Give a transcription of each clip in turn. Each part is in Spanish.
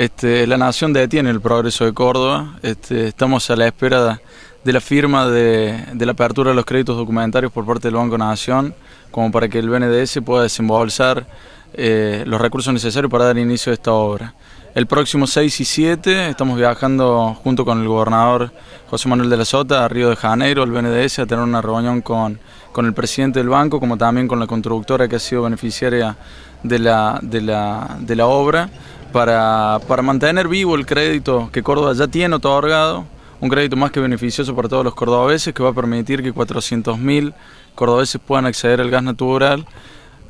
Este, la nación detiene el progreso de Córdoba. Este, estamos a la espera de la firma de, la apertura de los créditos documentarios por parte del Banco Nación, como para que el BNDS pueda desembolsar eh, los recursos necesarios para dar inicio a esta obra. El próximo 6 y 7 estamos viajando junto con el gobernador José Manuel de la Sota a Río de Janeiro, al BNDS, a tener una reunión con, el presidente del banco, como también con la constructora que ha sido beneficiaria de la obra para, mantener vivo el crédito que Córdoba ya tiene otorgado, un crédito más que beneficioso para todos los cordobeses que va a permitir que 400.000 cordobeses puedan acceder al gas natural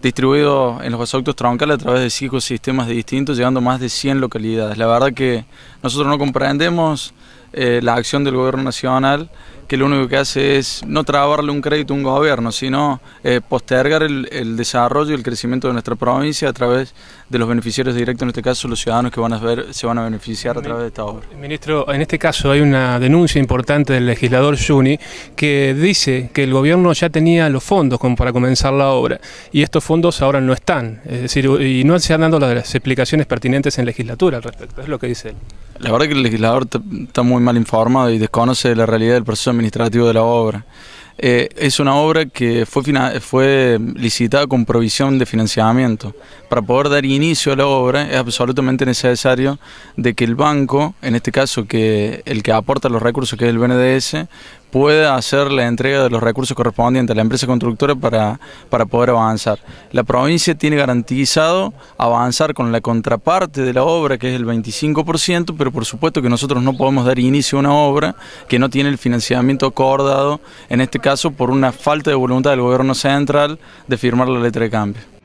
distribuido en los gasoductos troncales a través de cinco sistemas distintos, llegando a más de 100 localidades. La verdad que nosotros no comprendemos eh, la acción del gobierno nacional, que lo único que hace es no trabarle un crédito a un gobierno, sino eh, postergar el, desarrollo y el crecimiento de nuestra provincia a través de los beneficiarios directos, en este caso los ciudadanos que van a ver, se van a beneficiar a través de esta obra. Ministro, en este caso hay una denuncia importante del legislador Juni que dice que el gobierno ya tenía los fondos como para comenzar la obra y estos fondos ahora no están, es decir, y no se han dado las explicaciones pertinentes en legislatura al respecto, es lo que dice él. La verdad que el legislador está muy mal informado y desconoce la realidad del proceso administrativo de la obra. Eh, es una obra que fue, licitada con provisión de financiamiento. Para poder dar inicio a la obra es absolutamente necesario de que el banco, en este caso que el que aporta los recursos que es el BNDS, pueda hacer la entrega de los recursos correspondientes a la empresa constructora para, para poder avanzar. La provincia tiene garantizado avanzar con la contraparte de la obra, que es el 25%, pero por supuesto que nosotros no podemos dar inicio a una obra que no tiene el financiamiento acordado, en este caso por una falta de voluntad del gobierno central de firmar la letra de cambio.